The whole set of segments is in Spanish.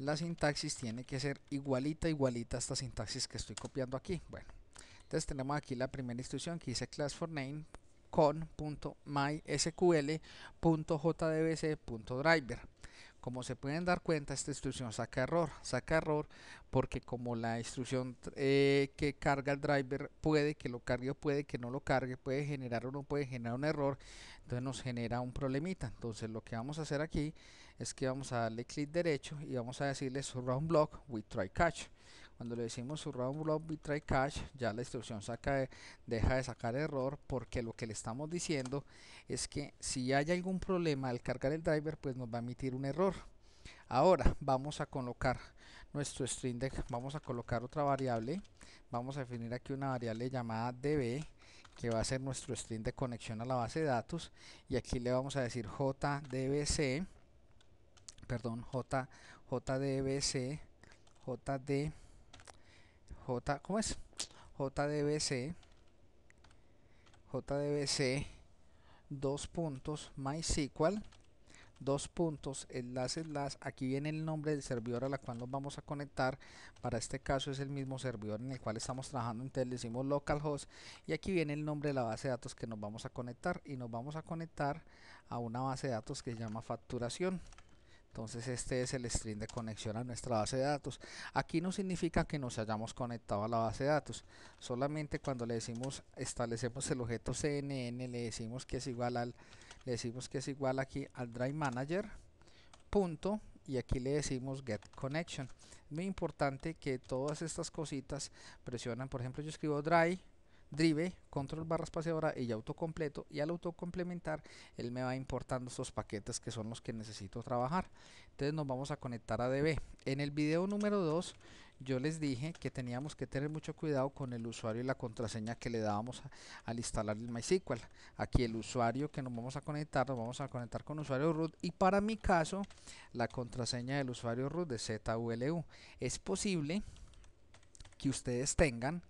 la sintaxis tiene que ser igualita, igualita a esta sintaxis que estoy copiando aquí. Bueno, entonces tenemos aquí la primera instrucción que dice class for name con.mysql.jdbc.driver. Como se pueden dar cuenta, esta instrucción saca error, saca error porque como la instrucción eh, que carga el driver puede que lo cargue o puede que no lo cargue, puede generar o no puede generar un error, entonces nos genera un problemita. Entonces lo que vamos a hacer aquí es que vamos a darle clic derecho y vamos a decirle surround block with try catch. Cuando le decimos surround block try cache, ya la instrucción saca deja de sacar error porque lo que le estamos diciendo es que si hay algún problema al cargar el driver, pues nos va a emitir un error. Ahora vamos a colocar nuestro string vamos a colocar otra variable, vamos a definir aquí una variable llamada db que va a ser nuestro string de conexión a la base de datos y aquí le vamos a decir jdbc perdón j, jdbc es? JDBC. JDBC. Dos puntos. MySQL. Dos puntos. Enlace, las Aquí viene el nombre del servidor a la cual nos vamos a conectar. Para este caso es el mismo servidor en el cual estamos trabajando. Entonces le decimos localhost. Y aquí viene el nombre de la base de datos que nos vamos a conectar. Y nos vamos a conectar a una base de datos que se llama facturación. Entonces este es el string de conexión a nuestra base de datos. Aquí no significa que nos hayamos conectado a la base de datos. Solamente cuando le decimos, establecemos el objeto CNN, le decimos que es igual al, le decimos que es igual aquí al Drive Manager, punto, y aquí le decimos Get Connection. Muy importante que todas estas cositas presionan, por ejemplo yo escribo Drive, drive, control barra espaciadora y autocompleto y al autocomplementar él me va importando estos paquetes que son los que necesito trabajar entonces nos vamos a conectar a DB en el video número 2 yo les dije que teníamos que tener mucho cuidado con el usuario y la contraseña que le dábamos al instalar el MySQL aquí el usuario que nos vamos a conectar nos vamos a conectar con usuario root y para mi caso la contraseña del usuario root de ZULU es posible que ustedes tengan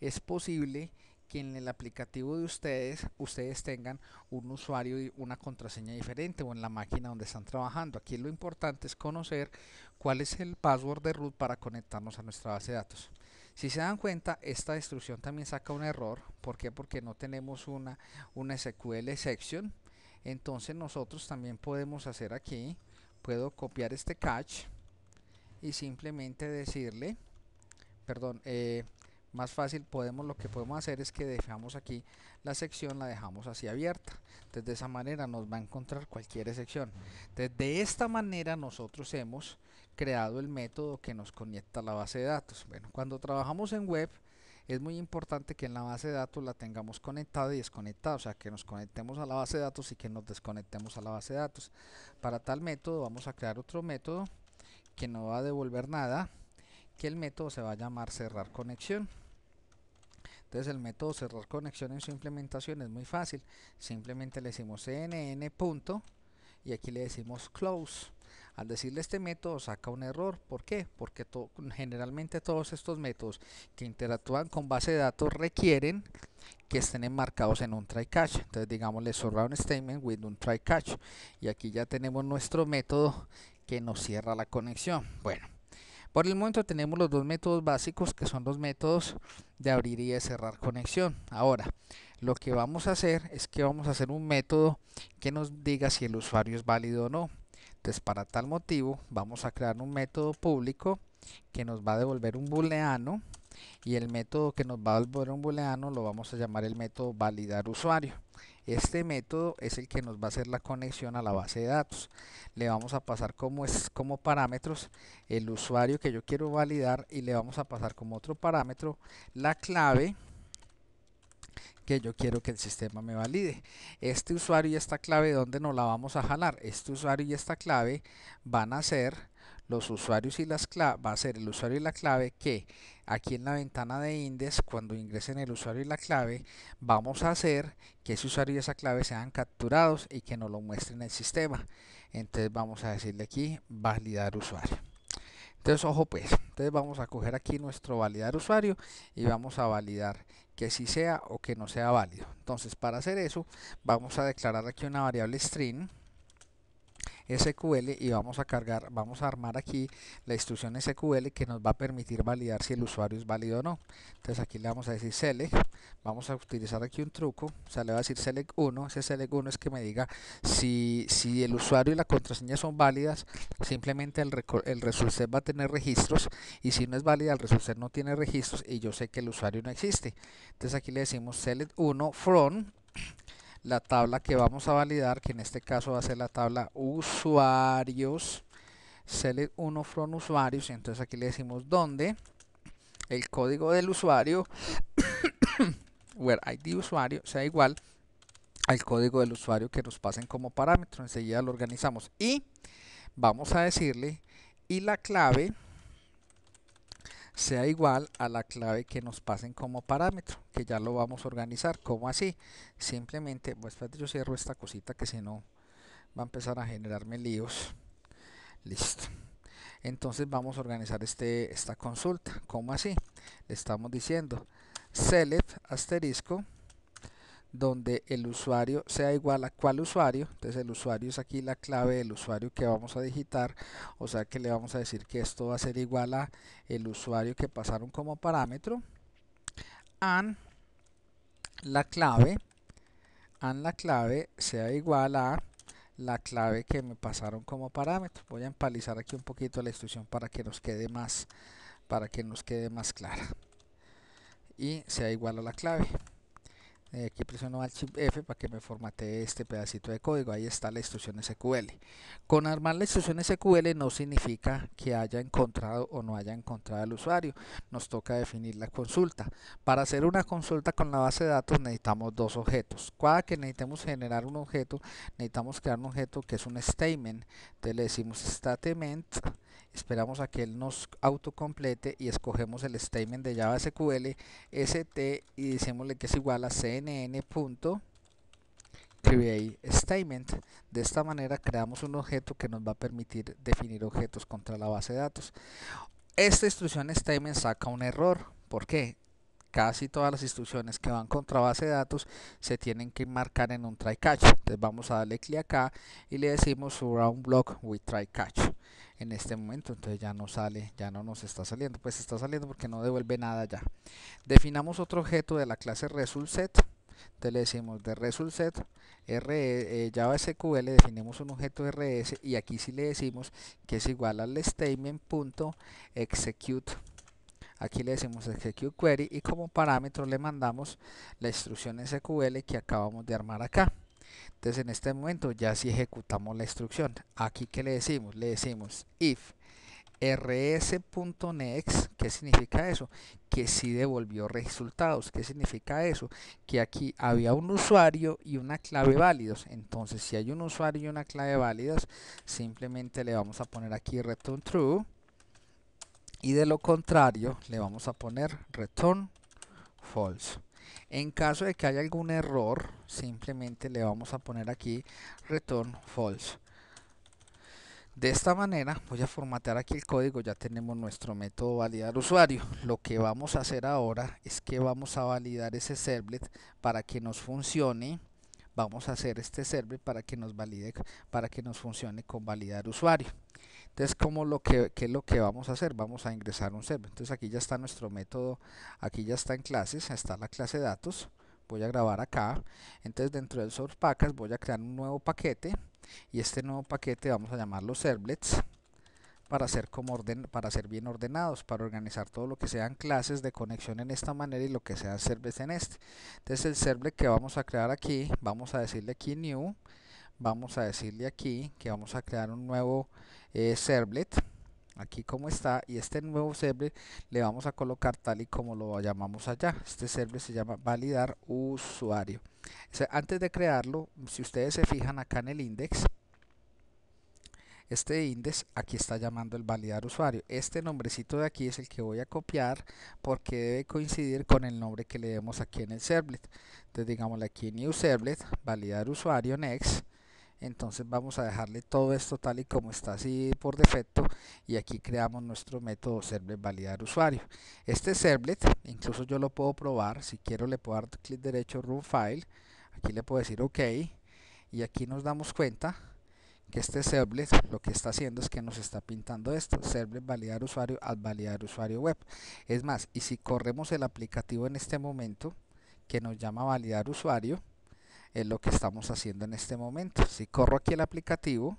es posible en el aplicativo de ustedes ustedes tengan un usuario y una contraseña diferente o en la máquina donde están trabajando. Aquí lo importante es conocer cuál es el password de root para conectarnos a nuestra base de datos. Si se dan cuenta, esta instrucción también saca un error. ¿Por qué? Porque no tenemos una, una SQL section. Entonces nosotros también podemos hacer aquí, puedo copiar este catch y simplemente decirle, perdón, eh, más fácil podemos lo que podemos hacer es que dejamos aquí la sección la dejamos así abierta entonces de esa manera nos va a encontrar cualquier sección entonces de esta manera nosotros hemos creado el método que nos conecta a la base de datos bueno cuando trabajamos en web es muy importante que en la base de datos la tengamos conectada y desconectada, o sea que nos conectemos a la base de datos y que nos desconectemos a la base de datos. Para tal método vamos a crear otro método que no va a devolver nada, que el método se va a llamar cerrar conexión. Entonces el método cerrar conexión en su implementación es muy fácil. Simplemente le decimos cnn. y aquí le decimos close. Al decirle este método saca un error. ¿Por qué? Porque generalmente todos estos métodos que interactúan con base de datos requieren que estén enmarcados en un try catch. Entonces digámosle un statement with un try catch. Y aquí ya tenemos nuestro método que nos cierra la conexión. Bueno. Por el momento tenemos los dos métodos básicos que son los métodos de abrir y de cerrar conexión. Ahora, lo que vamos a hacer es que vamos a hacer un método que nos diga si el usuario es válido o no. Entonces, para tal motivo, vamos a crear un método público que nos va a devolver un booleano y el método que nos va a devolver un booleano lo vamos a llamar el método validar usuario. Este método es el que nos va a hacer la conexión a la base de datos. Le vamos a pasar como, es, como parámetros el usuario que yo quiero validar y le vamos a pasar como otro parámetro la clave que yo quiero que el sistema me valide. Este usuario y esta clave, ¿dónde nos la vamos a jalar? Este usuario y esta clave van a ser los usuarios y las claves, va a ser el usuario y la clave que aquí en la ventana de index, cuando ingresen el usuario y la clave, vamos a hacer que ese usuario y esa clave sean capturados y que nos lo muestren en el sistema. Entonces vamos a decirle aquí validar usuario. Entonces, ojo pues, entonces vamos a coger aquí nuestro validar usuario y vamos a validar que sí sea o que no sea válido. Entonces, para hacer eso, vamos a declarar aquí una variable string SQL y vamos a cargar, vamos a armar aquí la instrucción SQL que nos va a permitir validar si el usuario es válido o no. Entonces aquí le vamos a decir select, vamos a utilizar aquí un truco, o sea le va a decir select 1, ese select 1 es que me diga si, si el usuario y la contraseña son válidas, simplemente el, el result va a tener registros y si no es válida el result no tiene registros y yo sé que el usuario no existe. Entonces aquí le decimos select 1 from la tabla que vamos a validar, que en este caso va a ser la tabla usuarios, select 1 from usuarios, entonces aquí le decimos dónde, el código del usuario, where ID usuario sea igual al código del usuario que nos pasen como parámetro, enseguida lo organizamos y vamos a decirle y la clave sea igual a la clave que nos pasen como parámetro, que ya lo vamos a organizar. ¿Cómo así? Simplemente, pues yo cierro esta cosita que si no va a empezar a generarme líos. Listo. Entonces vamos a organizar este, esta consulta. ¿Cómo así? Le estamos diciendo select asterisco donde el usuario sea igual a cuál usuario. Entonces el usuario es aquí la clave del usuario que vamos a digitar. O sea que le vamos a decir que esto va a ser igual a el usuario que pasaron como parámetro. And la clave. And la clave sea igual a la clave que me pasaron como parámetro. Voy a empalizar aquí un poquito la instrucción para que nos quede más para que nos quede más clara. Y sea igual a la clave. Eh, aquí presiono al chip F para que me formatee este pedacito de código, ahí está la instrucción SQL. Con armar la instrucción SQL no significa que haya encontrado o no haya encontrado al usuario, nos toca definir la consulta. Para hacer una consulta con la base de datos necesitamos dos objetos. Cada que necesitemos generar un objeto, necesitamos crear un objeto que es un statement, entonces le decimos statement esperamos a que él nos autocomplete y escogemos el statement de Java SQL st y decimosle que es igual a cnn.create statement. De esta manera creamos un objeto que nos va a permitir definir objetos contra la base de datos. Esta instrucción statement saca un error. ¿Por qué? casi todas las instrucciones que van contra base de datos se tienen que marcar en un try catch. Entonces vamos a darle clic acá y le decimos round block with try catch. En este momento entonces ya no sale, ya no nos está saliendo, pues está saliendo porque no devuelve nada ya. Definamos otro objeto de la clase result set. Entonces le decimos de result set R, e, e, JavaSQL definimos un objeto RS y aquí sí le decimos que es igual al statement.execute Aquí le decimos execute query y como parámetro le mandamos la instrucción SQL que acabamos de armar acá. Entonces en este momento ya si ejecutamos la instrucción. Aquí que le decimos, le decimos if rs.next, ¿qué significa eso? Que si devolvió resultados. ¿Qué significa eso? Que aquí había un usuario y una clave válidos. Entonces, si hay un usuario y una clave válidas, simplemente le vamos a poner aquí return true y de lo contrario le vamos a poner return false. En caso de que haya algún error, simplemente le vamos a poner aquí return false. De esta manera voy a formatear aquí el código, ya tenemos nuestro método validar usuario. Lo que vamos a hacer ahora es que vamos a validar ese servlet para que nos funcione. Vamos a hacer este servlet para que nos valide, para que nos funcione con validar usuario. Entonces, lo que, ¿qué es lo que vamos a hacer? Vamos a ingresar un server. Entonces, aquí ya está nuestro método, aquí ya está en clases, está la clase datos. Voy a grabar acá. Entonces, dentro del source packers voy a crear un nuevo paquete. Y este nuevo paquete vamos a llamarlo servlets para hacer como orden, para ser bien ordenados, para organizar todo lo que sean clases de conexión en esta manera y lo que sean servlets en este. Entonces el servlet que vamos a crear aquí, vamos a decirle aquí new, vamos a decirle aquí que vamos a crear un nuevo eh, servlet aquí como está y este nuevo servlet le vamos a colocar tal y como lo llamamos allá este servlet se llama validar usuario antes de crearlo si ustedes se fijan acá en el index este index aquí está llamando el validar usuario este nombrecito de aquí es el que voy a copiar porque debe coincidir con el nombre que le demos aquí en el servlet entonces digámosle aquí new servlet validar usuario next entonces vamos a dejarle todo esto tal y como está así por defecto y aquí creamos nuestro método servlet validar usuario este servlet incluso yo lo puedo probar si quiero le puedo dar clic derecho run file aquí le puedo decir ok y aquí nos damos cuenta que este servlet lo que está haciendo es que nos está pintando esto, servlet validar usuario al validar usuario web. Es más, y si corremos el aplicativo en este momento que nos llama validar usuario, es lo que estamos haciendo en este momento. Si corro aquí el aplicativo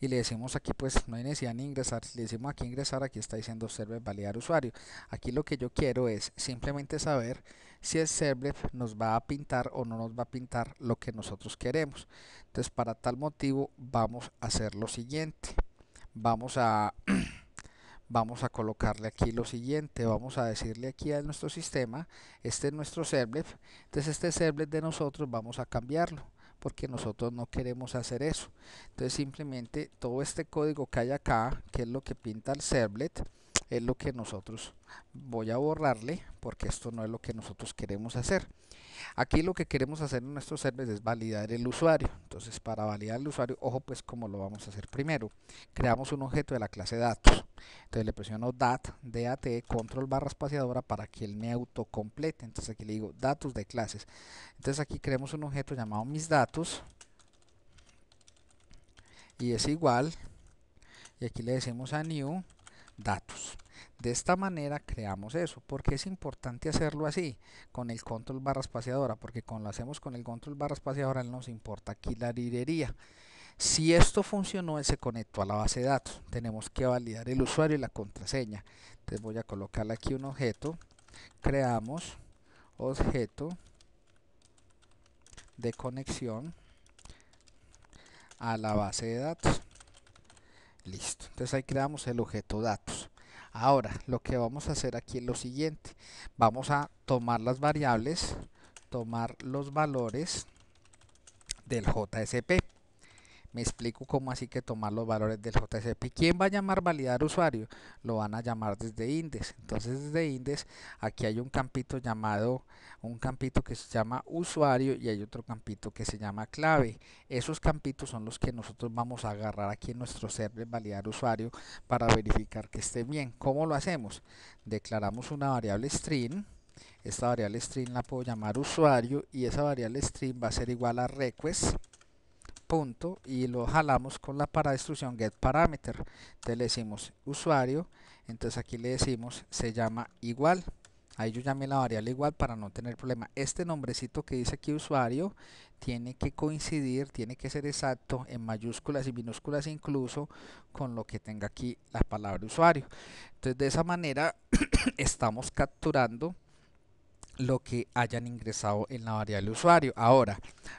y le decimos aquí pues no hay necesidad ni ingresar, le decimos aquí ingresar, aquí está diciendo server validar usuario. Aquí lo que yo quiero es simplemente saber si el server nos va a pintar o no nos va a pintar lo que nosotros queremos. Entonces para tal motivo vamos a hacer lo siguiente. Vamos a vamos a colocarle aquí lo siguiente, vamos a decirle aquí a nuestro sistema, este es nuestro servlet, entonces este servlet de nosotros vamos a cambiarlo porque nosotros no queremos hacer eso entonces simplemente todo este código que hay acá que es lo que pinta el servlet es lo que nosotros voy a borrarle porque esto no es lo que nosotros queremos hacer Aquí lo que queremos hacer en nuestro server es validar el usuario. Entonces, para validar el usuario, ojo pues como lo vamos a hacer primero. Creamos un objeto de la clase datos. Entonces le presiono dat, dat, control barra espaciadora para que él me autocomplete. Entonces aquí le digo datos de clases. Entonces aquí creamos un objeto llamado mis datos. Y es igual. Y aquí le decimos a new datos. De esta manera creamos eso. porque es importante hacerlo así? Con el control barra espaciadora. Porque cuando lo hacemos con el control barra espaciadora nos importa aquí la librería. Si esto funcionó, él se conectó a la base de datos. Tenemos que validar el usuario y la contraseña. Entonces voy a colocarle aquí un objeto. Creamos objeto de conexión a la base de datos. Listo. Entonces ahí creamos el objeto datos. Ahora, lo que vamos a hacer aquí es lo siguiente. Vamos a tomar las variables, tomar los valores del JSP. Me explico cómo así que tomar los valores del JSP ¿Quién va a llamar validar usuario? Lo van a llamar desde index. Entonces desde index aquí hay un campito llamado, un campito que se llama usuario y hay otro campito que se llama clave. Esos campitos son los que nosotros vamos a agarrar aquí en nuestro server validar usuario para verificar que esté bien. ¿Cómo lo hacemos? Declaramos una variable string esta variable string la puedo llamar usuario y esa variable string va a ser igual a request punto y lo jalamos con la para destrucción get parameter entonces le decimos usuario entonces aquí le decimos se llama igual ahí yo llamé la variable igual para no tener problema este nombrecito que dice aquí usuario tiene que coincidir tiene que ser exacto en mayúsculas y minúsculas incluso con lo que tenga aquí la palabra usuario entonces de esa manera estamos capturando lo que hayan ingresado en la variable usuario. Ahora,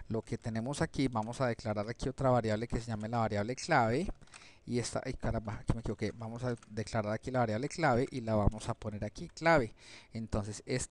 lo que tenemos aquí, vamos a declarar aquí otra variable que se llame la variable clave. Y esta, ay caramba, aquí me equivoqué, vamos a declarar aquí la variable clave y la vamos a poner aquí, clave. Entonces, esta